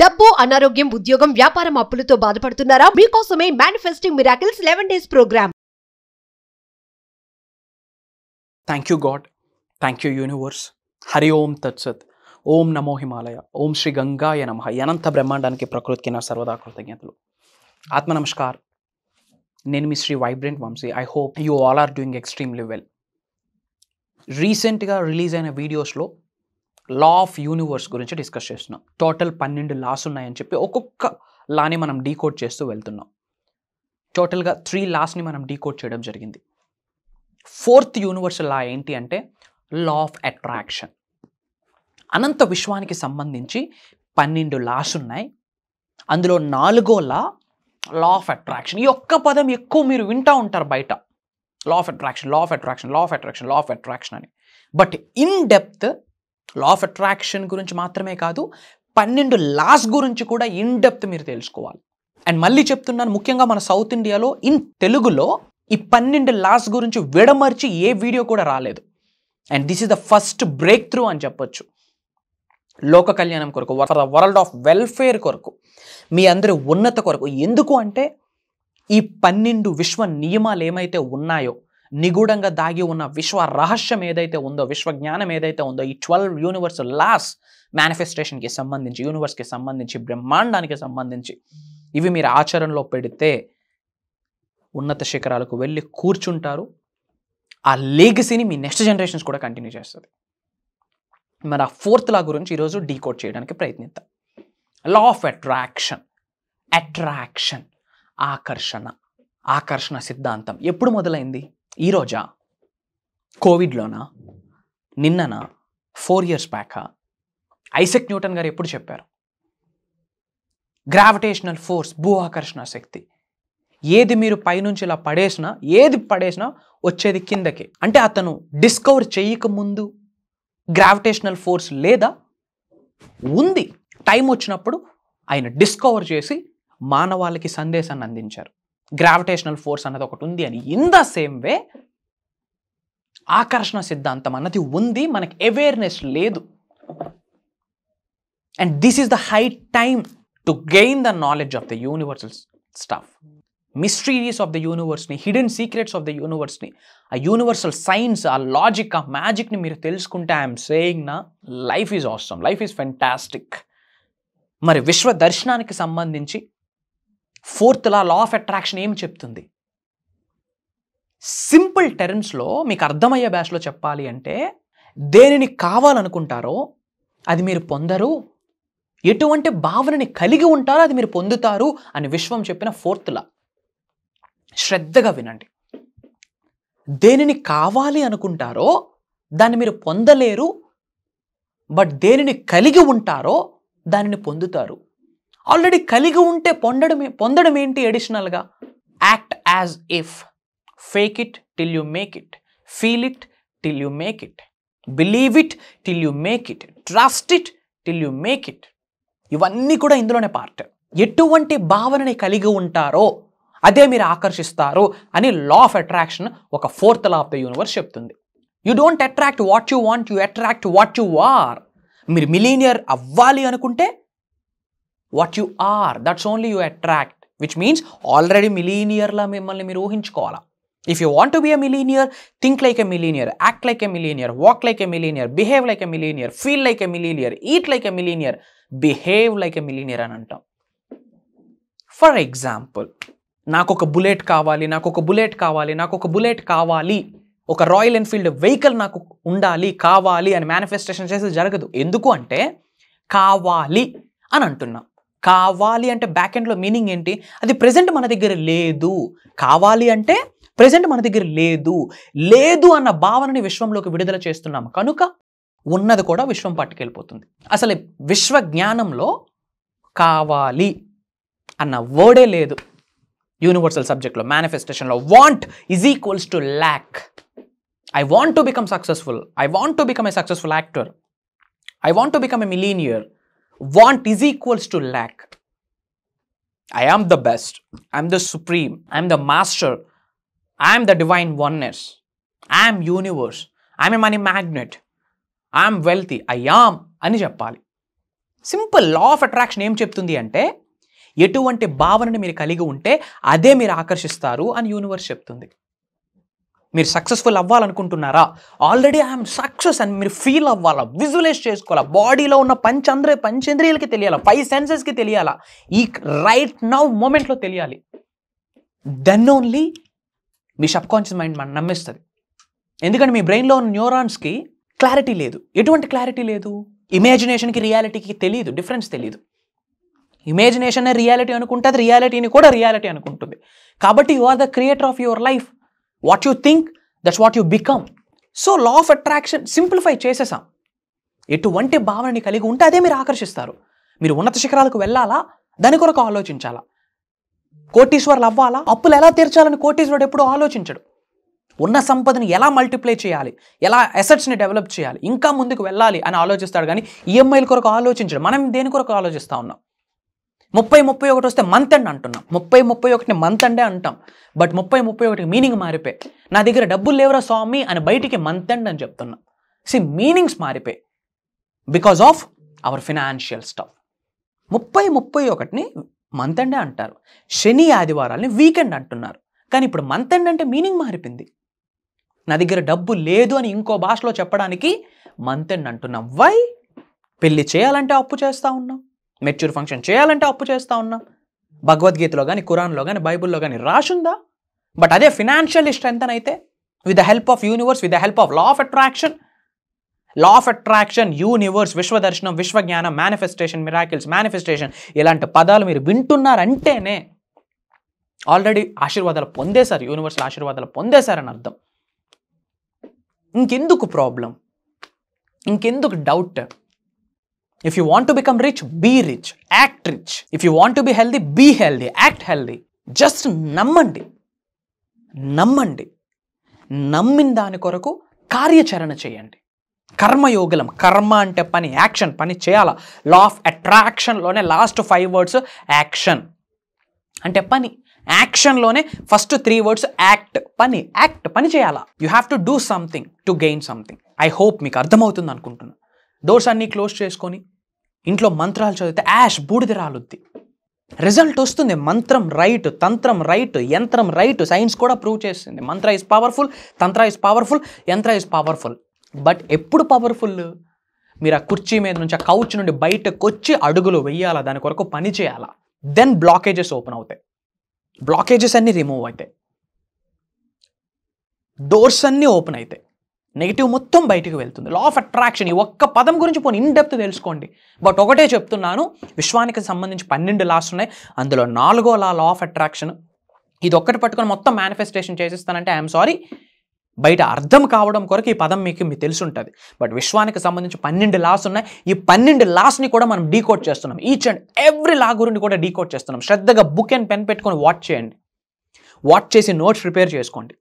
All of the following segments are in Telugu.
డబ్బో అనారోగ్యం ఉద్యోగం వ్యాపారం అప్పులతో బాధపడుతున్నారా మీకోసమే manifesting miracles 11 days program thank you god thank you universe హరి ఓం తత్సత్ ఓం నమో హిమాలయ ఓం శ్రీ గంగాయ నమః అనంత బ్రహ్మాండానికి ప్రకృతికి నా సర్వదా కృతజ్ఞతలు ఆత్మ నమస్కార్ నేను మీ Shri vibrant Vamshi I hope you all are doing extremely well రీసెంట్గా రిలీజ్ అయిన వీడియోస్లో లా ఆఫ్ యూనివర్స్ గురించి డిస్కస్ చేస్తున్నాం టోటల్ పన్నెండు లాస్ ఉన్నాయని చెప్పి ఒక్కొక్క లాని మనం డీకోడ్ చేస్తూ వెళ్తున్నాం టోటల్గా త్రీ లాస్ని మనం డీకోడ్ చేయడం జరిగింది ఫోర్త్ యూనివర్స్ లా ఏంటి అంటే లా ఆఫ్ అట్రాక్షన్ అనంత విశ్వానికి సంబంధించి పన్నెండు లాస్ ఉన్నాయి అందులో నాలుగో లా లా ఆఫ్ అట్రాక్షన్ ఈ ఒక్క పదం ఎక్కువ మీరు వింటూ ఉంటారు బయట law of attraction law of attraction law of attraction law of attraction అని but in depth law of attraction గురించి మాత్రమే కాదు పన్నెండు లాస్ గురించి కూడా ఇన్ డెప్త్ మీరు తెలుసుకోవాలి అండ్ మళ్ళీ చెప్తున్నాను ముఖ్యంగా మన సౌత్ ఇండియాలో ఇన్ తెలుగులో ఈ పన్నెండు లాస్ గురించి విడమర్చి ఏ వీడియో కూడా రాలేదు and this is the first breakthrough అని చెప్పొచ్చు లోక కళ్యాణం కొరకు ద వరల్డ్ ఆఫ్ వెల్ఫేర్ కొరకు మీ అందరి ఉన్నత కొరకు ఎందుకు అంటే ఈ పన్నెండు విశ్వ నియమాలు ఏమైతే ఉన్నాయో నిగూఢంగా దాగి ఉన్న విశ్వ రహస్యం ఏదైతే ఉందో విశ్వ జ్ఞానం ఏదైతే ఉందో ఈ ట్వెల్వ్ యూనివర్స్ లాస్ మేనిఫెస్టేషన్కి సంబంధించి యూనివర్స్కి సంబంధించి బ్రహ్మాండానికి సంబంధించి ఇవి మీరు ఆచరణలో పెడితే ఉన్నత శిఖరాలకు వెళ్ళి కూర్చుంటారు ఆ లెగసీని మీ నెక్స్ట్ జనరేషన్స్ కూడా కంటిన్యూ చేస్తుంది మరి ఆ ఫోర్త్ లా గురించి ఈరోజు డీకోడ్ చేయడానికి ప్రయత్నిద్దాం లా ఆఫ్ అట్రాక్షన్ అట్రాక్షన్ ఆకర్షణ ఆకర్షణ సిద్ధాంతం ఎప్పుడు మొదలైంది ఈరోజా కోవిడ్లోనా నిన్ననా ఫోర్ ఇయర్స్ బ్యాకా ఐసెక్ న్యూటన్ గారు ఎప్పుడు చెప్పారు గ్రావిటేషనల్ ఫోర్స్ భూ ఆకర్షణ శక్తి ఏది మీరు పైనుంచి ఇలా పడేసినా ఏది పడేసినా వచ్చేది కిందకి అంటే అతను డిస్కవర్ చేయకముందు గ్రావిటేషనల్ ఫోర్స్ లేదా ఉంది టైం వచ్చినప్పుడు ఆయన డిస్కవర్ చేసి మానవాళికి సందేశాన్ని అందించారు గ్రావిటేషనల్ ఫోర్స్ అన్నది ఒకటి ఉంది అని ఇన్ ద సేమ్ వే ఆకర్షణ సిద్ధాంతం అన్నది ఉంది మనకి అవేర్నెస్ లేదు and this is the high time to gain the knowledge of the universal stuff mysteries of the యూనివర్స్ని హిడెన్ సీక్రెట్స్ ఆఫ్ ద యూనివర్స్ని ఆ యూనివర్సల్ సైన్స్ ఆ లాజిక్ ఆ మ్యాజిక్ని మీరు తెలుసుకుంటే ఐఎమ్ సేయింగ్ నా life is awesome life is fantastic మరి విశ్వ దర్శనానికి సంబంధించి fourth law law of attraction ఏం చెప్తుంది సింపుల్ టెర్మ్స్లో మీకు అర్థమయ్యే భాషలో చెప్పాలి అంటే దేనిని కావాలనుకుంటారో అది మీరు పొందరు ఎటువంటి భావనని కలిగి ఉంటారో అది మీరు పొందుతారు అని విశ్వం చెప్పిన ఫోర్త్ లా శ్రద్ధగా వినండి దేనిని కావాలి అనుకుంటారో దాన్ని మీరు పొందలేరు బట్ దేనిని కలిగి ఉంటారో దానిని పొందుతారు ఆల్రెడీ కలిగి ఉంటే పొందడమే పొందడం ఏంటి అడిషనల్గా act as if fake it till you make it feel it till you make it believe it till you make it trust it till you make it ఇవన్నీ కూడా ఇందులోనే పార్ట్ ఎటువంటి భావనని కలిగి ఉంటారో అదే మీరు ఆకర్షిస్తారు అని లా ఆఫ్ అట్రాక్షన్ ఒక fourth law of the universe చెప్తుంది you don't attract what you want you attract what you are మీరు మిలీనియర్ అవ్వాలి అనుకుంటే what you are that's only you attract which means already మిలీనియర్లా మిమ్మల్ని మీరు ఊహించుకోవాలా if you want be a millionaire think like a millionaire act like a millionaire walk like a millionaire behave like a millionaire feel like a millionaire eat like a millionaire behave like a millionaire అని అంటాం ఫర్ ఎగ్జాంపుల్ నాకు ఒక బుల్లెట్ కావాలి నాకు ఒక బుల్లెట్ కావాలి నాకు ఒక బుల్లెట్ కావాలి ఒక రాయల్ ఎన్ఫీల్డ్ వెహికల్ నాకు ఉండాలి కావాలి అని మేనిఫెస్టేషన్ చేసి జరగదు ఎందుకు అంటే కావాలి అని అంటున్నాం కావాలి అంటే బ్యాక్ ఎండ్లో మీనింగ్ ఏంటి అది ప్రజెంట్ మన దగ్గర లేదు కావాలి అంటే ప్రజెంట్ మన దగ్గర లేదు లేదు అన్న భావనని విశ్వంలోకి విడుదల చేస్తున్నాం కనుక ఉన్నది కూడా విశ్వం పట్టుకెళ్ళిపోతుంది అసలు విశ్వ జ్ఞానంలో కావాలి అన్న వర్డే లేదు యూనివర్సల్ సబ్జెక్ట్లో మేనిఫెస్టేషన్లో want is equals to lack I want to become successful I want to become a successful actor I want to become a millionaire want is equals to lack I am the best I'm the supreme I'm the master I'm the divine oneness I'm universe I'm a money magnet I'm wealthy I am అని చెప్పాలి సింపుల్ లా ఆఫ్ అట్రాక్షన్ ఏం చెప్తుంది అంటే ఎటువంటి భావనని మీరు కలిగి ఉంటే అదే మీరు ఆకర్షిస్తారు అని యూనివర్స్ చెప్తుంది మీరు సక్సెస్ఫుల్ అవ్వాలనుకుంటున్నారా ఆల్రెడీ ఐఎమ్ సక్సెస్ అని మీరు ఫీల్ అవ్వాలా విజువలైజ్ చేసుకోవాలా బాడీలో ఉన్న పంచంద్ర పంచేంద్రియాలకి తెలియాలా ఫైవ్ సెన్సెస్కి తెలియాలా ఈ రైట్ నవ్ మూమెంట్లో తెలియాలి దెన్ ఓన్లీ మీ సబ్ కాన్షియస్ మైండ్ మనం నమ్మిస్తుంది ఎందుకంటే మీ బ్రెయిన్లో ఉన్న న్యూరాన్స్కి క్లారిటీ లేదు ఎటువంటి క్లారిటీ లేదు ఇమాజినేషన్కి రియాలిటీకి తెలియదు డిఫరెన్స్ తెలియదు ఇమాజినేషన్ రియాలిటీ అనుకుంటే అది రియాలిటీని కూడా రియాలిటీ అనుకుంటుంది కాబట్టి you are the creator of your life what you think that's what you become so law of attraction simplify చేసేసాం ఎటువంటి భావనని కలిగి ఉంటే అదే మీరు ఆకర్షిస్తారు మీరు ఉన్నత శిఖరాలకు వెళ్ళాలా దాని కొరకు ఆలోచించాలా కోటీశ్వర్లు అవ్వాలా అప్పులు ఎలా తీర్చాలని కోటీశ్వరుడు ఎప్పుడూ ఆలోచించడు ఉన్న సంపదను ఎలా మల్టిప్లై చేయాలి ఎలా అసెట్స్ని డెవలప్ చేయాలి ఇంకా ముందుకు వెళ్ళాలి అని ఆలోచిస్తాడు కానీ ఈఎంఐల e కొరకు ఆలోచించడు మనం దేని కొరకు ఆలోచిస్తూ ఉన్నాం ముప్పై ముప్పై ఒకటి వస్తే మంత్ అండ్ అంటున్నాం ముప్పై ముప్పై ఒకటిని మంత్ అండే అంటాం బట్ ముప్పై ముప్పై ఒకటికి మీనింగ్ మారిపోయి నా దగ్గర డబ్బులు లేవరా స్వామి అని బయటికి మంత్ అండ్ అని చెప్తున్నాం సి మీనింగ్స్ మారిపోయి because of our financial stuff ముప్పై ముప్పై ఒకటిని మంత్ అండే అంటారు శని ఆదివారాలని వీకెండ్ అంటున్నారు కానీ ఇప్పుడు మంత్ ఎండ్ అంటే మీనింగ్ మారిపోయింది నా దగ్గర డబ్బు లేదు అని ఇంకో భాషలో చెప్పడానికి మంత్ ఎండ్ అంటున్నాం వై పెళ్ళి చేయాలంటే అప్పు చేస్తూ ఉన్నాం మెచ్యూర్ ఫంక్షన్ చేయాలంటే అప్పు చేస్తా ఉన్నాం భగవద్గీతలో కానీ కురాన్లో కానీ బైబుల్లో కానీ రాసుందా బట్ అదే ఫినాన్షియల్ స్ట్రెంత్ అయితే with the help of universe with the help of law of attraction law of attraction universe విశ్వదర్శనం విశ్వజ్ఞానం మేనిఫెస్టేషన్ మిరాకిల్స్ మేనిఫెస్టేషన్ ఇలాంటి పదాలు మీరు వింటున్నారంటేనే ఆల్రెడీ ఆశీర్వాదాలు పొందేశారు యూనివర్స్లో ఆశీర్వాదాలు పొందేశారని అర్థం ఇంకెందుకు ప్రాబ్లం ఇంకెందుకు doubt if you want to become rich, be rich, act rich. If you want to be healthy be healthy act healthy. Just నమ్మండి నమ్మండి నమ్మిన దాని కొరకు కార్యాచరణ చేయండి కర్మయోగులం కర్మ అంటే పని యాక్షన్ పని చేయాలా లా ఆఫ్ అట్రాక్షన్లోనే లాస్ట్ ఫైవ్ వర్డ్స్ యాక్షన్ అంటే పని యాక్షన్లోనే ఫస్ట్ త్రీ వర్డ్స్ యాక్ట్ పని యాక్ట్ పని చేయాలా you have to do something to gain something I hope మీకు అర్థమవుతుంది అనుకుంటున్నాను డోర్స్ అన్నీ క్లోజ్ చేసుకొని ఇంట్లో మంత్రాలు చదివితే యాష్ బూడిది రాలుద్ది రిజల్ట్ వస్తుంది మంత్రం రైట్ తంత్రం రైట్ యంత్రం రైట్ సైన్స్ కూడా ప్రూవ్ చేస్తుంది mantra is powerful tantra is powerful yantra is powerful but ఎప్పుడు పవర్ఫుల్ మీరు ఆ కుర్చీ మీద నుంచి ఆ కౌచ్ నుండి బయటకు వచ్చి అడుగులు వెయ్యాలా దాని కొరకు పని చేయాలా దెన్ బ్లాకేజెస్ ఓపెన్ అవుతాయి బ్లాకేజెస్ అన్నీ రిమూవ్ అవుతాయి డోర్స్ అన్నీ ఓపెన్ అవుతాయి నెగిటివ్ మొత్తం బయటకు వెళ్తుంది లా ఆఫ్ అట్రాక్షన్ ఈ ఒక్క పదం గురించి పోనీ ఇన్ డెప్త్ తెలుసుకోండి బట్ ఒకటే చెప్తున్నాను విశ్వానికి సంబంధించి పన్నెండు లాస్ ఉన్నాయి అందులో నాలుగో లా లా ఆఫ్ అట్రాక్షన్ ఇది ఒక్కటి పట్టుకొని మొత్తం మేనిఫెస్టేషన్ చేసిస్తానంటే ఐఎమ్ సారీ బయట అర్థం కావడం కొరకు ఈ పదం మీకు మీకు తెలిసి ఉంటుంది బట్ విశ్వానికి సంబంధించి పన్నెండు లాస్ ఉన్నాయి ఈ పన్నెండు లాస్ని కూడా మనం డీకోడ్ చేస్తున్నాం ఈచ్ అండ్ ఎవ్రీ లా గురించి కూడా డీకోడ్ చేస్తున్నాం శ్రద్ధగా బుక్ అండ్ పెన్ పెట్టుకొని వాచ్ చేయండి వాచ్ చేసి నోట్స్ ప్రిపేర్ చేసుకోండి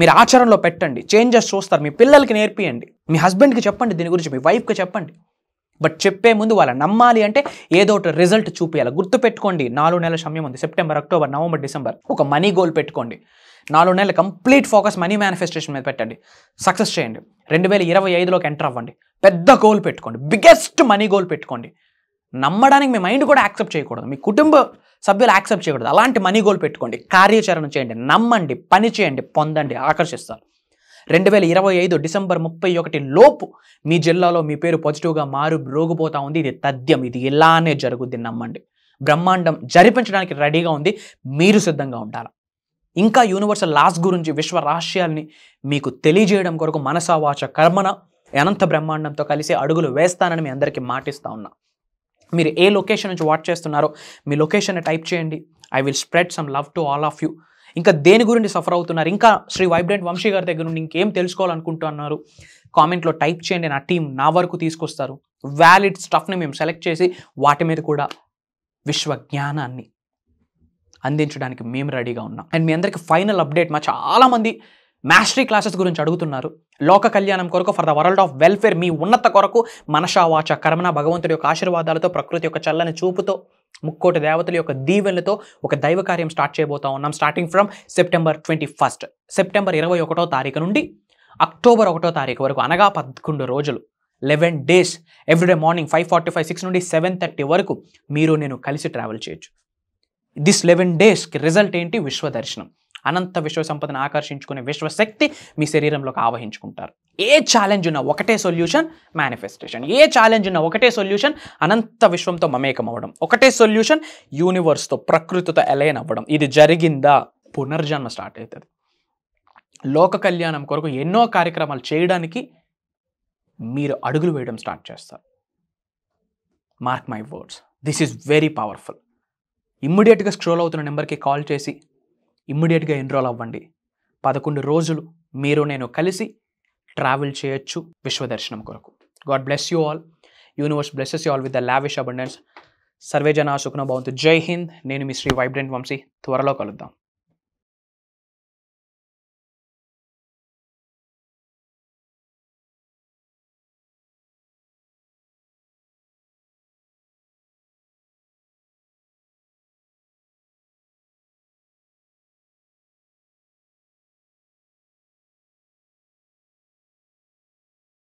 మీరు ఆచరణలో పెట్టండి చేంజెస్ చూస్తారు మీ పిల్లలకి నేర్పియండి మీ హస్బెండ్కి చెప్పండి దీని గురించి మీ వైఫ్కి చెప్పండి బట్ చెప్పే ముందు వాళ్ళ నమ్మాలి అంటే ఏదో ఒకటి రిజల్ట్ చూపించాలి గుర్తుపెట్టుకోండి నాలుగు నెలల సమయం ఉంది సెప్టెంబర్ అక్టోబర్ నవంబర్ డిసెంబర్ ఒక మనీ గోల్ పెట్టుకోండి నాలుగు నెలలు కంప్లీట్ ఫోకస్ మనీ మేనిఫెస్టేషన్ మీద పెట్టండి సక్సెస్ చేయండి రెండు వేల ఇరవై ఐదులోకి ఎంటర్ అవ్వండి పెద్ద గోల్ పెట్టుకోండి బిగ్గెస్ట్ మనీ గోల్ పెట్టుకోండి నమ్మడానికి మీ మైండ్ కూడా యాక్సెప్ట్ చేయకూడదు మీ కుటుంబ సభ్యులు యాక్సెప్ట్ చేయకూడదు అలాంటి మనీ గోల్ పెట్టుకోండి కార్యాచరణ చేయండి నమ్మండి పని చేయండి పొందండి ఆకర్షిస్తారు రెండు వేల ఇరవై ఐదు డిసెంబర్ ముప్పై ఒకటి లోపు మీ జిల్లాలో మీ పేరు పాజిటివ్గా మారు రోగిపోతా ఉంది ఇది తథ్యం ఇది ఇలానే జరుగుద్ది నమ్మండి బ్రహ్మాండం జరిపించడానికి రెడీగా ఉంది మీరు సిద్ధంగా ఉండాలి ఇంకా యూనివర్సల్ లాస్ గురించి విశ్వ రహస్యాల్ని మీకు తెలియజేయడం కొరకు మనసావాచ కర్మన అనంత బ్రహ్మాండంతో కలిసి అడుగులు వేస్తానని మీ అందరికీ మాటిస్తా ఉన్నా మీరు ఏ లొకేషన్ నుంచి వాచ్ చేస్తున్నారో మీ లొకేషన్ టైప్ చేయండి I will spread some love to all of you ఇంకా దేని గురించి సఫర్ అవుతున్నారు ఇంకా శ్రీ వైబ్రెంట్ వంశీ గారి దగ్గర నుండి ఇంకేం తెలుసుకోవాలనుకుంటున్నారు కామెంట్లో టైప్ చేయండి నా టీం నా వరకు తీసుకొస్తారు వ్యాలిడ్ స్టఫ్ని మేము సెలెక్ట్ చేసి వాటి మీద కూడా విశ్వ జ్ఞానాన్ని అందించడానికి మేము రెడీగా ఉన్నాం అండ్ మీ అందరికీ ఫైనల్ అప్డేట్ మా చాలామంది మాస్టరీ క్లాసెస్ గురించి అడుగుతున్నారు లోక కళ్యాణం కొరకు for the world of welfare మీ ఉన్నత కొరకు మనషావాచ కర్మణ భగవంతుడి యొక్క ఆశీర్వాదాలతో ప్రకృతి యొక్క చల్లని చూపుతో ముక్కోటి దేవతల యొక్క దీవెనలతో ఒక దైవ కార్యం స్టార్ట్ చేయబోతా ఉన్నాం starting from September twenty first September ఇరవై ఒకటో తారీఖు నుండి అక్టోబర్ ఒకటో తారీఖు వరకు అనగా పదకొండు రోజులు eleven days every day morning five forty five six నుండి సెవెన్ థర్టీ వరకు మీరు నేను కలిసి ట్రావెల్ చేయొచ్చు దిస్ లెవెన్ డేస్కి రిజల్ట్ ఏంటి విశ్వదర్శనం అనంత విశ్వ సంపదను ఆకర్షించుకునే విశ్వశక్తి మీ శరీరంలోకి ఆవహించుకుంటారు ఏ ఛాలెంజ్ ఉన్న ఒకటే సొల్యూషన్ మేనిఫెస్టేషన్ ఏ ఛాలెంజ్ ఉన్న ఒకటే సొల్యూషన్ అనంత విశ్వంతో మమేకం అవ్వడం ఒకటే సొల్యూషన్ యూనివర్స్తో ప్రకృతితో ఎలైన్ అవ్వడం ఇది జరిగిందా పునర్జన్మ స్టార్ట్ అవుతుంది లోక కళ్యాణం కొరకు ఎన్నో కార్యక్రమాలు చేయడానికి మీరు అడుగులు వేయడం స్టార్ట్ చేస్తారు mark my words this is very powerful ఇమ్మీడియట్గా స్క్రోల్ అవుతున్న నెంబర్కి కాల్ చేసి ఇమ్మీడియట్గా ఎన్రోల్ అవ్వండి పదకొండు రోజులు మీరు నేను కలిసి ట్రావెల్ చేయొచ్చు విశ్వదర్శనం కొరకు God bless you all universe blesses you all with the lavish abundance సర్వేజన సుఖనభవంతు జై హింద్ నేను మీ శ్రీ వైబ్రెంట్ వంశీ త్వరలో కలుద్దాం